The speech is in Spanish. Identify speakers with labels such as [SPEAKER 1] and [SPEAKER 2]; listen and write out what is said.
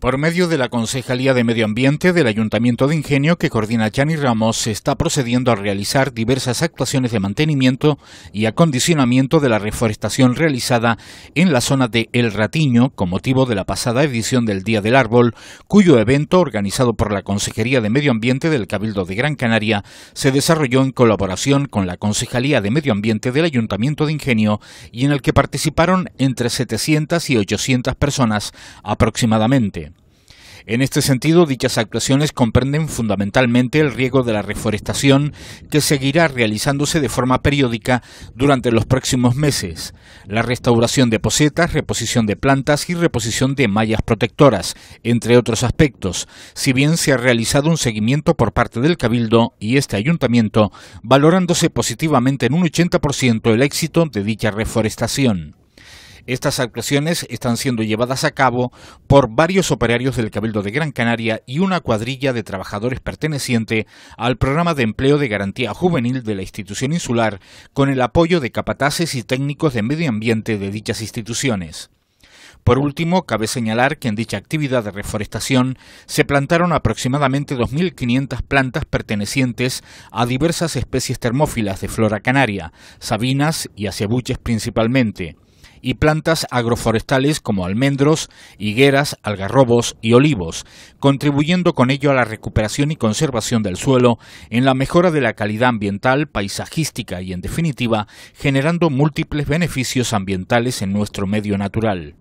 [SPEAKER 1] Por medio de la Concejalía de Medio Ambiente del Ayuntamiento de Ingenio, que coordina Chani Ramos, se está procediendo a realizar diversas actuaciones de mantenimiento y acondicionamiento de la reforestación realizada en la zona de El Ratiño, con motivo de la pasada edición del Día del Árbol, cuyo evento, organizado por la Consejería de Medio Ambiente del Cabildo de Gran Canaria, se desarrolló en colaboración con la Concejalía de Medio Ambiente del Ayuntamiento de Ingenio y en el que participaron entre 700 y 800 personas aproximadamente. En este sentido, dichas actuaciones comprenden fundamentalmente el riego de la reforestación que seguirá realizándose de forma periódica durante los próximos meses, la restauración de posetas, reposición de plantas y reposición de mallas protectoras, entre otros aspectos, si bien se ha realizado un seguimiento por parte del Cabildo y este ayuntamiento, valorándose positivamente en un 80% el éxito de dicha reforestación. Estas actuaciones están siendo llevadas a cabo por varios operarios del Cabildo de Gran Canaria y una cuadrilla de trabajadores perteneciente al programa de empleo de garantía juvenil de la institución insular, con el apoyo de capataces y técnicos de medio ambiente de dichas instituciones. Por último, cabe señalar que en dicha actividad de reforestación se plantaron aproximadamente 2.500 plantas pertenecientes a diversas especies termófilas de flora canaria, sabinas y acebuches principalmente y plantas agroforestales como almendros, higueras, algarrobos y olivos, contribuyendo con ello a la recuperación y conservación del suelo, en la mejora de la calidad ambiental, paisajística y, en definitiva, generando múltiples beneficios ambientales en nuestro medio natural.